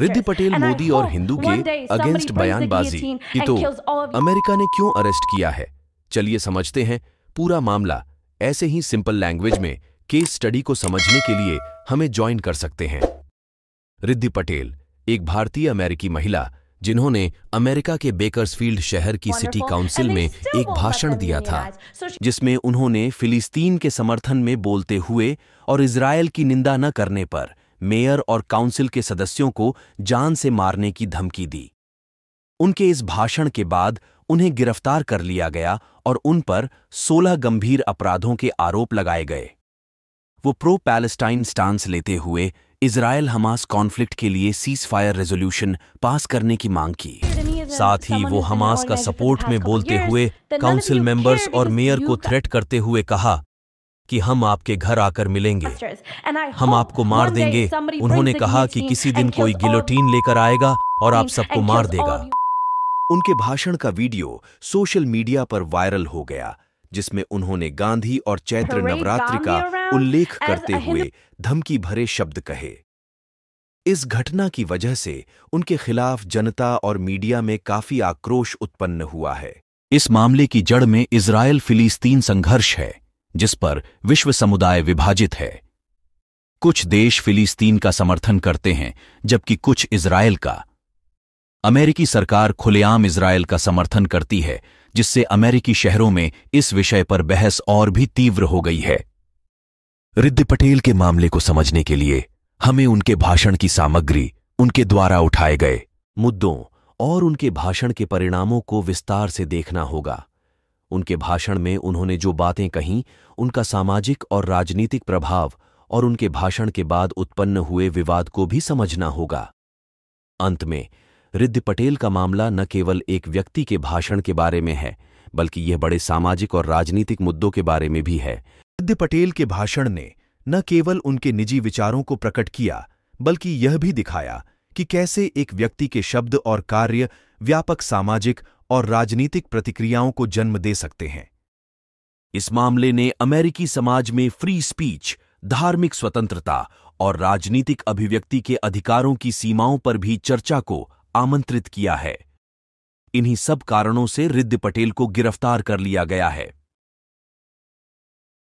रिद्धि पटेल मोदी और हिंदू के अगेंस्ट बयानबाजी की तो अमेरिका ने क्यों अरेस्ट किया है चलिए समझते हैं पूरा मामला ऐसे ही सिंपल लैंग्वेज में केस स्टडी को समझने के लिए हमें ज्वाइन कर सकते हैं रिद्धि पटेल एक भारतीय अमेरिकी महिला जिन्होंने अमेरिका के बेकर्सफील्ड शहर की सिटी काउंसिल में एक भाषण दिया था जिसमें उन्होंने फिलिस्तीन के समर्थन में बोलते हुए और इसराइल की निंदा न करने पर मेयर और काउंसिल के सदस्यों को जान से मारने की धमकी दी उनके इस भाषण के बाद उन्हें गिरफ्तार कर लिया गया और उन पर 16 गंभीर अपराधों के आरोप लगाए गए वो प्रो पैलेस्टाइन स्टांस लेते हुए इसराइल हमास कॉन्फ्लिक्ट के लिए सीज फायर रेजोल्यूशन पास करने की मांग की साथ ही वो हमास का सपोर्ट में बोलते हुए काउंसिल मेंबर्स और मेयर को थ्रेट करते हुए कहा कि हम आपके घर आकर मिलेंगे हम आपको मार देंगे उन्होंने कहा कि किसी दिन कोई गिलोटीन लेकर आएगा और आप सबको मार देगा उनके भाषण का वीडियो सोशल मीडिया पर वायरल हो गया जिसमें उन्होंने गांधी और चैत्र नवरात्रि का उल्लेख करते हुए धमकी भरे शब्द कहे इस घटना की वजह से उनके खिलाफ जनता और मीडिया में काफी आक्रोश उत्पन्न हुआ है इस मामले की जड़ में इसराइल फिलिस्तीन संघर्ष है जिस पर विश्व समुदाय विभाजित है कुछ देश फिलिस्तीन का समर्थन करते हैं जबकि कुछ इसराइल का अमेरिकी सरकार खुलेआम इसराइल का समर्थन करती है जिससे अमेरिकी शहरों में इस विषय पर बहस और भी तीव्र हो गई है रिद्धि पटेल के मामले को समझने के लिए हमें उनके भाषण की सामग्री उनके द्वारा उठाए गए मुद्दों और उनके भाषण के परिणामों को विस्तार से देखना होगा उनके भाषण में उन्होंने जो बातें कहीं उनका सामाजिक और राजनीतिक प्रभाव और उनके भाषण के बाद उत्पन्न हुए विवाद को भी समझना होगा अंत में रिद्ध पटेल का मामला न केवल एक व्यक्ति के भाषण के बारे में है बल्कि यह बड़े सामाजिक और राजनीतिक मुद्दों के बारे में भी है रिद्ध पटेल के भाषण ने न केवल उनके निजी विचारों को प्रकट किया बल्कि यह भी दिखाया कि कैसे एक व्यक्ति के शब्द और कार्य व्यापक सामाजिक और राजनीतिक प्रतिक्रियाओं को जन्म दे सकते हैं इस मामले ने अमेरिकी समाज में फ्री स्पीच धार्मिक स्वतंत्रता और राजनीतिक अभिव्यक्ति के अधिकारों की सीमाओं पर भी चर्चा को आमंत्रित किया है इन्हीं सब कारणों से रिद्ध पटेल को गिरफ्तार कर लिया गया है